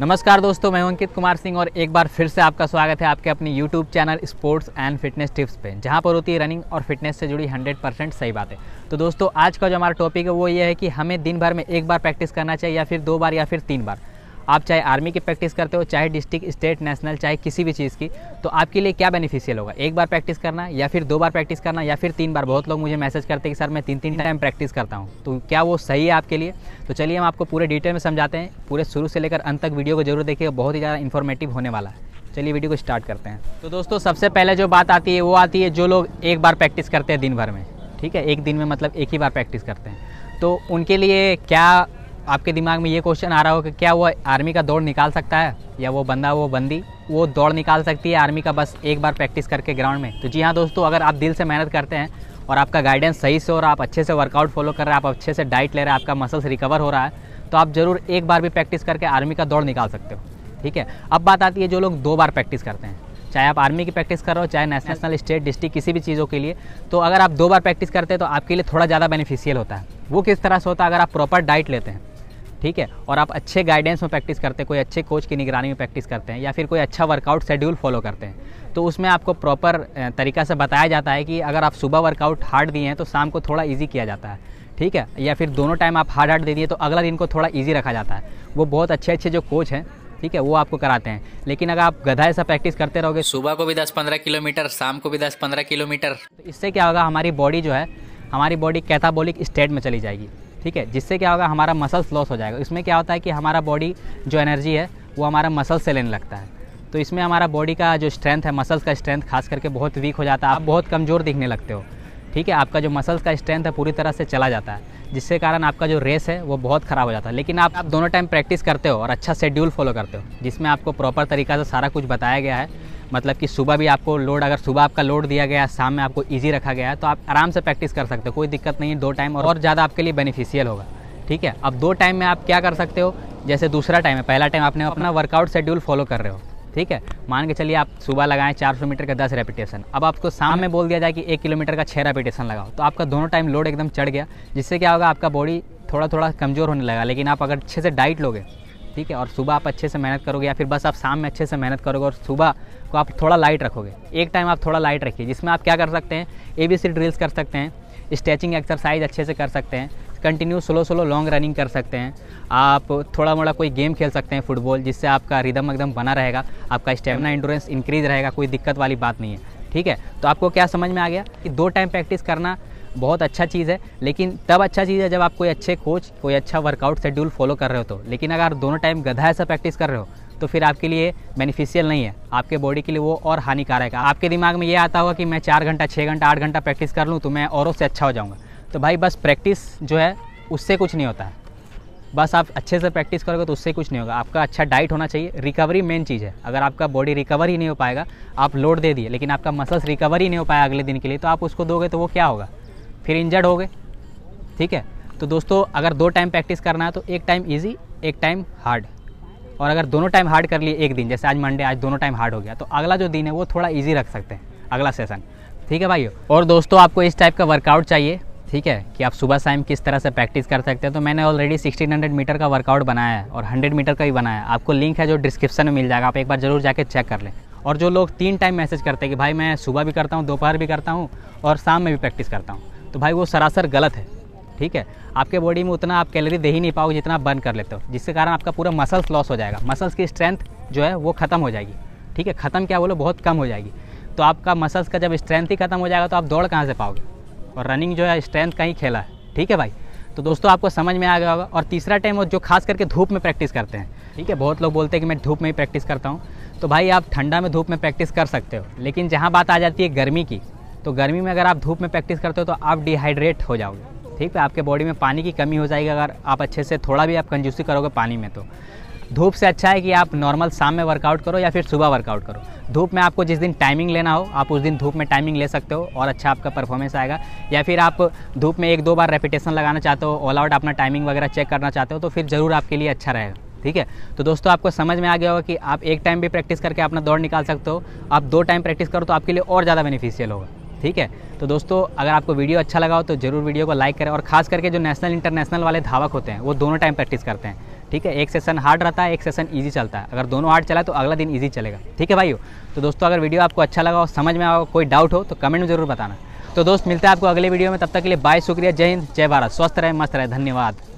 नमस्कार दोस्तों मैं अंकित कुमार सिंह और एक बार फिर से आपका स्वागत है आपके अपने YouTube channel sports and fitness tips पे जहाँ पर होती है रनिंग और फिटनेस से जुड़ी 100 परसेंट सही बातें तो दोस्तों आज का जो हमारा टॉपिक है वो ये है कि हमें दिन भर में एक बार प्रैक्टिस करना चाहिए या फिर दो बार या फिर तीन बार आप चाहे आर्मी की प्रैक्टिस करते हो चाहे डिस्ट्रिक्ट स्टेट नेशनल चाहे किसी भी चीज़ की तो आपके लिए क्या बेनिफिशियल होगा एक बार प्रैक्टिस करना या फिर दो बार प्रैक्टिस करना या फिर तीन बार बहुत लोग मुझे मैसेज करते हैं कि सर मैं तीन तीन टाइम प्रैक्टिस करता हूँ तो क्या वो सही है आपके लिए तो चलिए हम आपको पूरे डिटेल में समझाते हैं पूरे शुरू से लेकर अंत तक वीडियो को जरूर देखिएगा बहुत ही ज़्यादा इन्फॉर्मेटिव होने वाला है चलिए वीडियो को स्टार्ट करते हैं तो दोस्तों सबसे पहले जो बात आती है वो आती है जो लोग एक बार प्रैक्टिस करते हैं दिन भर में ठीक है एक दिन में मतलब एक ही बार प्रैक्टिस करते हैं तो उनके लिए क्या आपके दिमाग में ये क्वेश्चन आ रहा हो कि क्या वो आर्मी का दौड़ निकाल सकता है या वो बंदा वो बंदी वो दौड़ निकाल सकती है आर्मी का बस एक बार प्रैक्टिस करके ग्राउंड में तो जी हाँ दोस्तों अगर आप दिल से मेहनत करते हैं और आपका गाइडेंस सही से और आप अच्छे से वर्कआउट फॉलो कर रहे हैं आप अच्छे से डाइट ले रहे हैं आपका मसल्स रिकवर हो रहा है तो आप ज़रूर एक बार भी प्रैक्टिस करके आर्मी का दौड़ निकाल सकते हो ठीक है अब बात आती है जो लोग दो बार प्रैक्टिस करते हैं चाहे आप आर्मी की प्रैक्टिस कर रहे हो चाहे नेशनल स्टेट डिस्ट्रिक्ट किसी भी चीज़ों के लिए तो अगर आप दो बार प्रैक्टिस करते हैं तो आपके लिए थोड़ा ज़्यादा बेनिफिशियल होता है वो किस तरह से होता है अगर आप प्रॉपर डाइट लेते हैं ठीक है और आप अच्छे गाइडेंस में प्रैक्टिस करते हैं कोई अच्छे कोच की निगरानी में प्रैक्टिस करते हैं या फिर कोई अच्छा वर्कआउट शेड्यूल फॉलो करते हैं तो उसमें आपको प्रॉपर तरीका से बताया जाता है कि अगर आप सुबह वर्कआउट हार्ड दिए हैं तो शाम को थोड़ा ईजी किया जाता है ठीक है या फिर दोनों टाइम आप हार्ड हार्ड दे दिए तो अगला दिन को थोड़ा ईजी रखा जाता है वो बहुत अच्छे अच्छे जो कोच हैं ठीक है वो आपको कराते हैं लेकिन अगर आप गधा ऐसा प्रैक्टिस करते रहोगे तो सुबह को भी दस पंद्रह किलोमीटर शाम को भी दस पंद्रह किलोमीटर इससे क्या होगा हमारी बॉडी जो है हमारी बॉडी कैथाबोलिक स्टेट में चली जाएगी ठीक है जिससे क्या होगा हमारा मसल्स लॉस हो जाएगा इसमें क्या होता है कि हमारा बॉडी जो एनर्जी है वो हमारा मसल से लेने लगता है तो इसमें हमारा बॉडी का जो स्ट्रेंथ है मसल्स का स्ट्रेंथ खास करके बहुत वीक हो जाता है आप बहुत कमज़ोर दिखने लगते हो ठीक है आपका जो मसल्स का स्ट्रेंथ है पूरी तरह से चला जाता है जिससे कारण आपका जो रेस है वो बहुत ख़राब हो जाता है लेकिन आप, आप दोनों टाइम प्रैक्टिस करते हो और अच्छा शेड्यूल फॉलो करते हो जिसमें आपको प्रॉपर तरीका से सारा कुछ बताया गया है मतलब कि सुबह भी आपको लोड अगर सुबह आपका लोड दिया गया शाम में आपको ईजी रखा गया तो आप आराम से प्रैक्टिस कर सकते हो कोई दिक्कत नहीं है दो टाइम और ज़्यादा आपके लिए बेनिफिशियल होगा ठीक है अब दो टाइम में आप क्या कर सकते हो जैसे दूसरा टाइम है पहला टाइम आपने अपना वर्कआउट शेड्यूल फॉलो कर रहे हो ठीक है मान के चलिए आप सुबह लगाएं 400 मीटर का 10 रेपिटेशन अब आपको शाम में बोल दिया जाए कि एक किलोमीटर का छः रेपिटेशन लगाओ तो आपका दोनों टाइम लोड एकदम चढ़ गया जिससे क्या होगा आपका बॉडी थोड़ा थोड़ा कमज़ोर होने लगा लेकिन आप अगर अच्छे से डाइट लोगे ठीक है और सुबह आप अच्छे से मेहनत करोगे या फिर बस आप शाम में अच्छे से मेहनत करोगे और सुबह को आप थोड़ा लाइट रखोगे एक टाइम आप थोड़ा लाइट रखिए जिसमें आप क्या कर सकते हैं ए बी सी ड्रिल्स कर सकते हैं स्ट्रेचिंग एक्सरसाइज अच्छे से कर सकते हैं continue slow slow long running कर सकते हैं आप थोड़ा मोड़ा कोई गेम खेल सकते हैं फुटबॉल जिससे आपका रिदम एकदम बना रहेगा आपका स्टेमिना इंडोरेंस इंक्रीज रहेगा कोई दिक्कत वाली बात नहीं है ठीक है तो आपको क्या समझ में आ गया कि दो टाइम प्रैक्टिस करना बहुत अच्छा चीज़ है लेकिन तब अच्छा चीज़ है जब आप कोई अच्छे कोच कोई अच्छा वर्कआउट शेड्यूल फॉलो कर रहे हो तो लेकिन अगर आप दोनों टाइम गधा ऐसा प्रैक्टिस कर रहे हो तो फिर आपके लिए बेनिफिशियल नहीं है आपके बॉडी के लिए वो और हानिकारक है आपके दिमाग में ये आता होगा कि मैं चार घंटा छः घंटा आठ घंटा प्रैक्टिस कर लूँ तो मैं और उससे अच्छा हो जाऊँगा तो भाई बस प्रैक्टिस जो है उससे कुछ नहीं होता है बस आप अच्छे से प्रैक्टिस करोगे तो उससे कुछ नहीं होगा आपका अच्छा डाइट होना चाहिए रिकवरी मेन चीज़ है अगर आपका बॉडी रिकवर ही नहीं हो पाएगा आप लोड दे दिए लेकिन आपका मसल्स रिकवर ही नहीं हो पाया अगले दिन के लिए तो आप उसको दोगे तो वो क्या होगा फिर इंजर्ड हो गए ठीक है तो दोस्तों अगर दो टाइम प्रैक्टिस करना है तो एक टाइम ईजी एक टाइम हार्ड और अगर दोनों टाइम हार्ड कर लिए एक दिन जैसे आज मंडे आज दोनों टाइम हार्ड हो गया तो अगला जो दिन है वो थोड़ा ईजी रख सकते हैं अगला सेशन ठीक है भाई और दोस्तों आपको इस टाइप का वर्कआउट चाहिए ठीक है कि आप सुबह शाम किस तरह से प्रैक्टिस कर सकते हैं तो मैंने ऑलरेडी 1600 मीटर का वर्कआउट बनाया है और 100 मीटर का भी बनाया है आपको लिंक है जो डिस्क्रिप्शन में मिल जाएगा आप एक बार ज़रूर जाके चेक कर लें और जो लोग तीन टाइम मैसेज करते हैं कि भाई मैं सुबह भी करता हूँ दोपहर भी करता हूँ और शाम में भी प्रैक्टिस करता हूँ तो भाई वो सरासर गलत है ठीक है आपके बॉडी में उतना आप कैलोरी दे ही नहीं पाओगे जितना आप बर्न कर लेते हो जिसके कारण आपका पूरा मसल्स लॉस हो जाएगा मसल्स की स्ट्रेंथ जो है वो ख़त्म हो जाएगी ठीक है ख़त्म क्या बोलो बहुत कम हो जाएगी तो आपका मसल्स का जब स्ट्रेंथ ही ख़त्म हो जाएगा तो आप दौड़ कहाँ से पाओगे और रनिंग जो है स्ट्रेंथ का ही खेला है ठीक है भाई तो दोस्तों आपको समझ में आ गया होगा और तीसरा टाइम वो जो खास करके धूप में प्रैक्टिस करते हैं ठीक है बहुत लोग बोलते हैं कि मैं धूप में ही प्रैक्टिस करता हूँ तो भाई आप ठंडा में धूप में प्रैक्टिस कर सकते हो लेकिन जहाँ बात आ जाती है गर्मी की तो गर्मी में अगर आप धूप में प्रैक्टिस करते हो तो आप डिहाइड्रेट हो जाओगे ठीक है आपके बॉडी में पानी की कमी हो जाएगी अगर आप अच्छे से थोड़ा भी आप कंजूसी करोगे पानी में तो धूप से अच्छा है कि आप नॉर्मल शाम में वर्कआउट करो या फिर सुबह वर्कआउट करो धूप में आपको जिस दिन टाइमिंग लेना हो आप उस दिन धूप में टाइमिंग ले सकते हो और अच्छा आपका परफॉर्मेंस आएगा या फिर आप धूप में एक दो बार रेपिटेशन लगाना चाहते हो ऑल आउट अपना टाइमिंग वगैरह चेक करना चाहते हो तो फिर ज़रूर आपके लिए अच्छा रहेगा ठीक है तो दोस्तों आपको समझ में आ गया होगा कि आप एक टाइम भी प्रैक्टिस करके अपना दौड़ निकाल सकते हो आप दो टाइम प्रैक्टिस करो तो आपके लिए और ज़्यादा बेनिफिशियल होगा ठीक है तो दोस्तों अगर आपको वीडियो अच्छा लगा हो तो ज़रूर वीडियो को लाइक करें और खास करके जो नेशनल इंटरनेशनल वाले धावक होते हैं वो दोनों टाइम प्रैक्टिस करते हैं ठीक है एक सेशन हार्ड रहता है एक सेशन ईजी चलता है अगर दोनों हार्ड चला तो अगला दिन ईजी चलेगा ठीक है भाई तो दोस्तों अगर वीडियो आपको अच्छा लगा हो समझ में आओ कोई डाउट हो तो कमेंट में जरूर बताना तो दोस्त मिलते हैं आपको अगले वीडियो में तब तक के लिए बाय शुक्रिया जय हिंद जय भारत स्वस्थ रहे मस्त रहे धन्यवाद